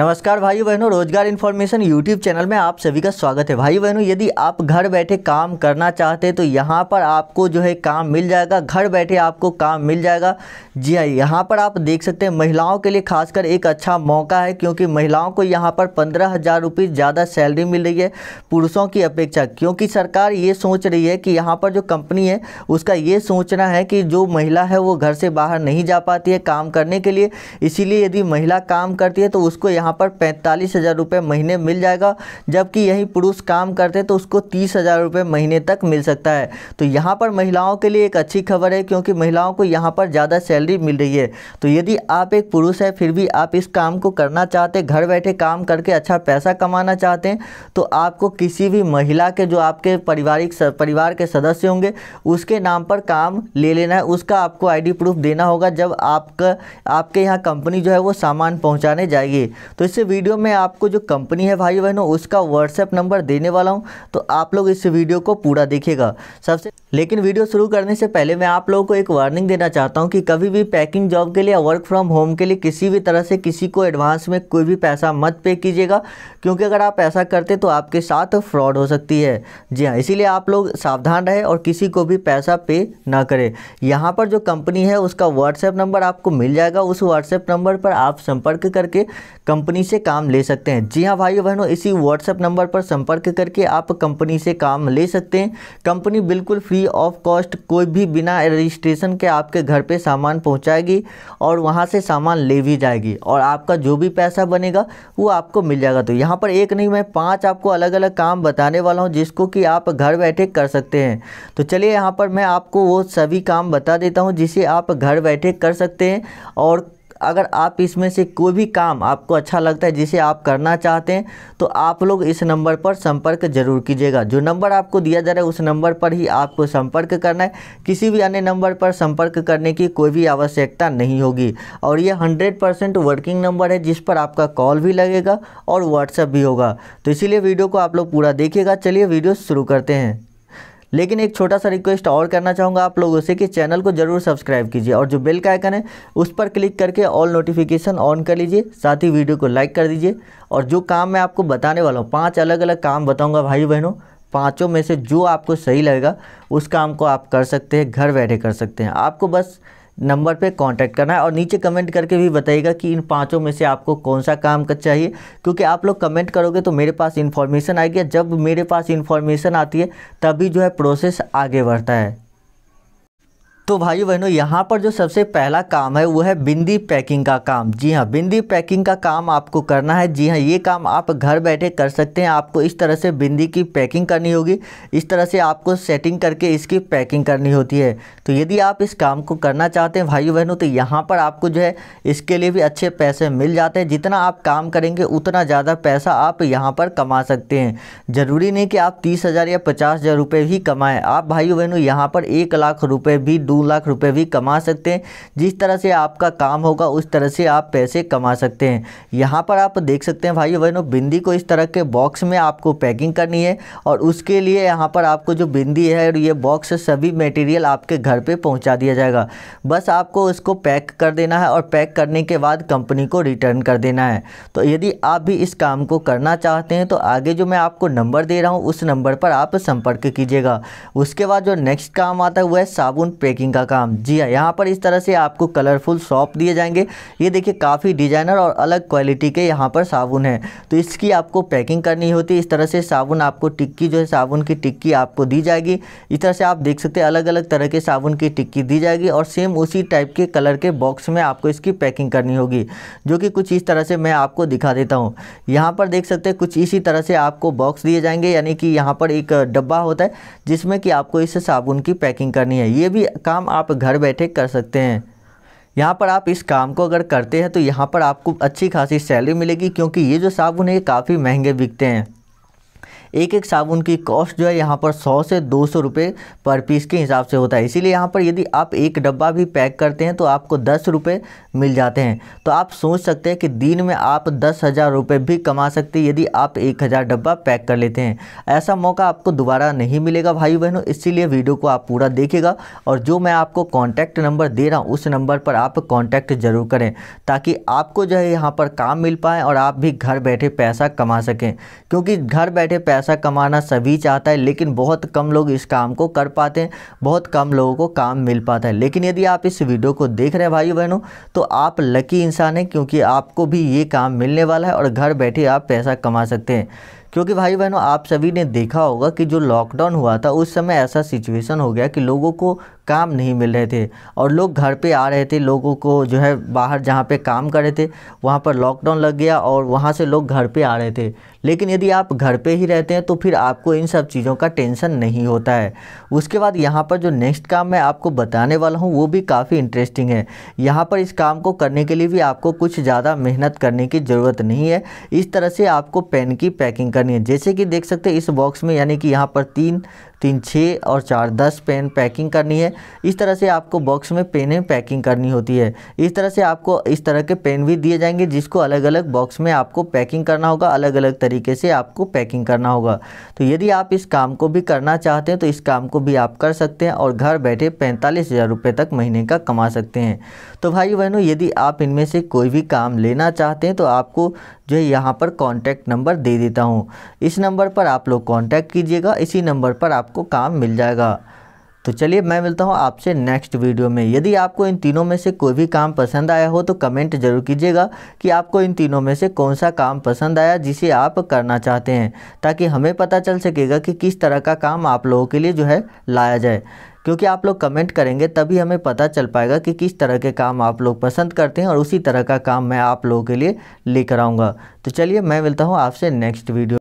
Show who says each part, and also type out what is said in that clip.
Speaker 1: नमस्कार भाई बहनों रोजगार इन्फॉर्मेशन यूट्यूब चैनल में आप सभी का स्वागत है भाई बहनों यदि आप घर बैठे काम करना चाहते हैं तो यहाँ पर आपको जो है काम मिल जाएगा घर बैठे आपको काम मिल जाएगा जी हाँ यहाँ पर आप देख सकते हैं महिलाओं के लिए खासकर एक अच्छा मौका है क्योंकि महिलाओं को यहाँ पर पंद्रह हज़ार रुपये ज़्यादा सैलरी मिल रही है पुरुषों की अपेक्षा क्योंकि सरकार ये सोच रही है कि यहाँ पर जो कंपनी है उसका ये सोचना है कि जो महिला है वो घर से बाहर नहीं जा पाती है काम करने के लिए इसीलिए यदि महिला काम करती है तो उसको यहाँ यहाँ पर पैंतालीस हज़ार रुपये महीने मिल जाएगा जबकि यही पुरुष काम करते तो उसको तीस हज़ार रुपये महीने तक मिल सकता है तो यहाँ पर महिलाओं के लिए एक अच्छी खबर है क्योंकि महिलाओं को यहाँ पर ज़्यादा सैलरी मिल रही है तो यदि आप एक पुरुष है फिर भी आप इस काम को करना चाहते घर बैठे काम करके अच्छा पैसा कमाना चाहते हैं तो आपको किसी भी महिला के जो आपके पारिवारिक परिवार के सदस्य होंगे उसके नाम पर काम ले लेना है उसका आपको आईडी प्रूफ देना होगा जब आपका आपके यहाँ कंपनी जो है वो सामान पहुँचाने जाएगी तो इस वीडियो में आपको जो कंपनी है भाई बहनों उसका व्हाट्सएप नंबर देने वाला हूँ तो आप लोग इस वीडियो को पूरा देखेगा सबसे लेकिन वीडियो शुरू करने से पहले मैं आप लोगों को एक वार्निंग देना चाहता हूं कि कभी भी पैकिंग जॉब के लिए या वर्क फ्रॉम होम के लिए किसी भी तरह से किसी को एडवांस में कोई भी पैसा मत पे कीजिएगा क्योंकि अगर आप ऐसा करते तो आपके साथ फ्रॉड हो सकती है जी हाँ इसीलिए आप लोग सावधान रहे और किसी को भी पैसा पे ना करें यहाँ पर जो कंपनी है उसका व्हाट्सएप नंबर आपको मिल जाएगा उस व्हाट्सएप नंबर पर आप संपर्क करके कंपनी से काम ले सकते हैं जी हाँ भाई बहनों इसी व्हाट्सएप नंबर पर संपर्क करके आप कंपनी से काम ले सकते हैं कंपनी बिल्कुल फ्री फ्री ऑफ कॉस्ट कोई भी बिना रजिस्ट्रेशन के आपके घर पे सामान पहुंचाएगी और वहाँ से सामान ले भी जाएगी और आपका जो भी पैसा बनेगा वो आपको मिल जाएगा तो यहाँ पर एक नहीं मैं पाँच आपको अलग अलग काम बताने वाला हूँ जिसको कि आप घर बैठे कर सकते हैं तो चलिए यहाँ पर मैं आपको वो सभी काम बता देता हूँ जिसे आप घर बैठे कर सकते हैं और अगर आप इसमें से कोई भी काम आपको अच्छा लगता है जिसे आप करना चाहते हैं तो आप लोग इस नंबर पर संपर्क जरूर कीजिएगा जो नंबर आपको दिया जा रहा है उस नंबर पर ही आपको संपर्क करना है किसी भी अन्य नंबर पर संपर्क करने की कोई भी आवश्यकता नहीं होगी और ये हंड्रेड परसेंट वर्किंग नंबर है जिस पर आपका कॉल भी लगेगा और व्हाट्सएप भी होगा तो इसीलिए वीडियो को आप लोग पूरा देखिएगा चलिए वीडियो शुरू करते हैं लेकिन एक छोटा सा रिक्वेस्ट और करना चाहूँगा आप लोगों से कि चैनल को ज़रूर सब्सक्राइब कीजिए और जो बेल का आइकन है उस पर क्लिक करके ऑल नोटिफिकेशन ऑन कर लीजिए साथ ही वीडियो को लाइक कर दीजिए और जो काम मैं आपको बताने वाला हूँ पाँच अलग अलग काम बताऊँगा भाई बहनों पाँचों में से जो आपको सही लगेगा उस काम को आप कर सकते हैं घर बैठे कर सकते हैं आपको बस नंबर पे कांटेक्ट करना है और नीचे कमेंट करके भी बताइएगा कि इन पांचों में से आपको कौन सा काम का चाहिए क्योंकि आप लोग कमेंट करोगे तो मेरे पास इन्फॉर्मेशन आएगी जब मेरे पास इन्फॉर्मेशन आती है तभी जो है प्रोसेस आगे बढ़ता है तो भाई बहनों यहाँ पर जो सबसे पहला काम है वो है बिंदी पैकिंग का काम जी हाँ बिंदी पैकिंग का काम आपको करना है जी हाँ ये काम आप घर बैठे कर सकते हैं आपको इस तरह से बिंदी की पैकिंग करनी होगी इस तरह से आपको सेटिंग करके इसकी पैकिंग करनी होती है तो यदि आप इस काम को करना चाहते हैं भाई बहनों तो यहाँ पर आपको जो है इसके लिए भी अच्छे पैसे मिल जाते हैं जितना आप काम करेंगे उतना ज़्यादा पैसा आप यहाँ पर कमा सकते हैं ज़रूरी नहीं कि आप तीस हज़ार या पचास हज़ार रुपये भी कमाएँ आप भाई बहनों यहाँ पर एक लाख रुपये भी दूर लाख रुपए भी कमा सकते हैं जिस तरह से आपका काम होगा उस तरह से आप पैसे कमा सकते हैं यहाँ पर आप देख सकते हैं भाई बहनों बिंदी को इस तरह के बॉक्स में आपको पैकिंग करनी है और उसके लिए यहाँ पर आपको जो बिंदी है और ये बॉक्स सभी मटेरियल आपके घर पर पहुँचा दिया जाएगा बस आपको इसको पैक कर देना है और पैक करने के बाद कंपनी को रिटर्न कर देना है तो यदि आप भी इस काम को करना चाहते हैं तो आगे जो मैं आपको नंबर दे रहा हूँ उस नंबर पर आप संपर्क कीजिएगा उसके बाद जो नेक्स्ट काम आता है वह साबुन पैकिंग पेंटिंग का काम जी हाँ यहाँ पर इस तरह से आपको कलरफुल सॉप दिए जाएंगे ये देखिए काफ़ी डिजाइनर और अलग क्वालिटी के यहाँ पर साबुन है तो इसकी आपको पैकिंग करनी होती है इस तरह से साबुन आपको टिक्की जो है साबुन की टिक्की आपको दी जाएगी इस तरह से आप देख सकते हैं अलग अलग तरह के साबुन की टिक्की दी जाएगी और सेम उसी टाइप के कलर के बॉक्स में आपको इसकी पैकिंग करनी होगी जो कि कुछ इस तरह से मैं आपको दिखा देता हूँ यहाँ पर देख सकते हैं कुछ इसी तरह से आपको बॉक्स दिए जाएंगे यानी कि यहाँ पर एक डब्बा होता है जिसमें कि आपको इस साबुन की पैकिंग करनी है ये भी काम काम आप घर बैठे कर सकते हैं यहाँ पर आप इस काम को अगर करते हैं तो यहाँ पर आपको अच्छी खासी सैलरी मिलेगी क्योंकि ये जो साबुन है ये काफ़ी महंगे बिकते हैं एक एक साबुन की कॉस्ट जो है यहाँ पर सौ से दो सौ रुपये पर पीस के हिसाब से होता है इसीलिए यहाँ पर यदि आप एक डब्बा भी पैक करते हैं तो आपको दस रुपये मिल जाते हैं तो आप सोच सकते हैं कि दिन में आप दस हज़ार रुपये भी कमा सकते यदि आप एक हज़ार डब्बा पैक कर लेते हैं ऐसा मौका आपको दोबारा नहीं मिलेगा भाई बहनों इसीलिए वीडियो को आप पूरा देखेगा और जो मैं आपको कॉन्टैक्ट नंबर दे रहा हूँ उस नंबर पर आप कॉन्टैक्ट ज़रूर करें ताकि आपको जो है यहाँ पर काम मिल पाए और आप भी घर बैठे पैसा कमा सकें क्योंकि घर बैठे पैसा पैसा कमाना सभी चाहता है लेकिन बहुत कम लोग इस काम को कर पाते हैं बहुत कम लोगों को काम मिल पाता है लेकिन यदि आप इस वीडियो को देख रहे हैं भाई बहनों तो आप लकी इंसान हैं क्योंकि आपको भी ये काम मिलने वाला है और घर बैठे आप पैसा कमा सकते हैं क्योंकि भाई बहनों आप सभी ने देखा होगा कि जो लॉकडाउन हुआ था उस समय ऐसा सिचुएशन हो गया कि लोगों को काम नहीं मिल रहे थे और लोग घर पे आ रहे थे लोगों को जो है बाहर जहाँ पे काम कर रहे थे वहाँ पर लॉकडाउन लग गया और वहाँ से लोग घर पे आ रहे थे लेकिन यदि आप घर पे ही रहते हैं तो फिर आपको इन सब चीज़ों का टेंशन नहीं होता है उसके बाद यहाँ पर जो नेक्स्ट काम मैं आपको बताने वाला हूँ वो भी काफ़ी इंटरेस्टिंग है यहाँ पर इस काम को करने के लिए भी आपको कुछ ज़्यादा मेहनत करने की ज़रूरत नहीं है इस तरह से आपको पेन की पैकिंग करनी है जैसे कि देख सकते हैं इस बॉक्स में यानी कि यहाँ पर तीन तीन छः और चार दस पेन पैकिंग करनी है इस तरह से आपको बॉक्स में पेनें पैकिंग करनी होती है इस तरह से आपको इस तरह के पेन भी दिए जाएंगे जिसको अलग अलग बॉक्स में आपको पैकिंग करना होगा अलग अलग तरीके से आपको पैकिंग करना होगा तो यदि आप इस काम को भी करना चाहते हैं तो इस काम को भी आप कर सकते हैं और घर बैठे पैंतालीस हज़ार रुपये तक महीने का कमा सकते हैं तो भाई बहनों यदि आप इनमें से कोई भी काम लेना चाहते हैं तो आपको जो है यहाँ पर कॉन्टैक्ट नंबर दे देता हूँ इस नंबर पर आप लोग कॉन्टैक्ट कीजिएगा इसी नंबर पर आपको काम मिल जाएगा तो चलिए मैं मिलता हूँ आपसे नेक्स्ट वीडियो में यदि आपको इन तीनों में से कोई भी काम पसंद आया हो तो कमेंट जरूर कीजिएगा कि आपको इन तीनों में से कौन सा काम पसंद आया जिसे आप करना चाहते हैं ताकि हमें पता चल सकेगा कि किस तरह का काम आप लोगों के लिए जो है लाया जाए क्योंकि आप लोग कमेंट करेंगे तभी हमें पता चल पाएगा कि किस तरह के काम आप लोग पसंद करते हैं और उसी तरह का काम मैं आप लोगों के लिए लेकर आऊँगा तो चलिए मैं मिलता हूँ आपसे नेक्स्ट वीडियो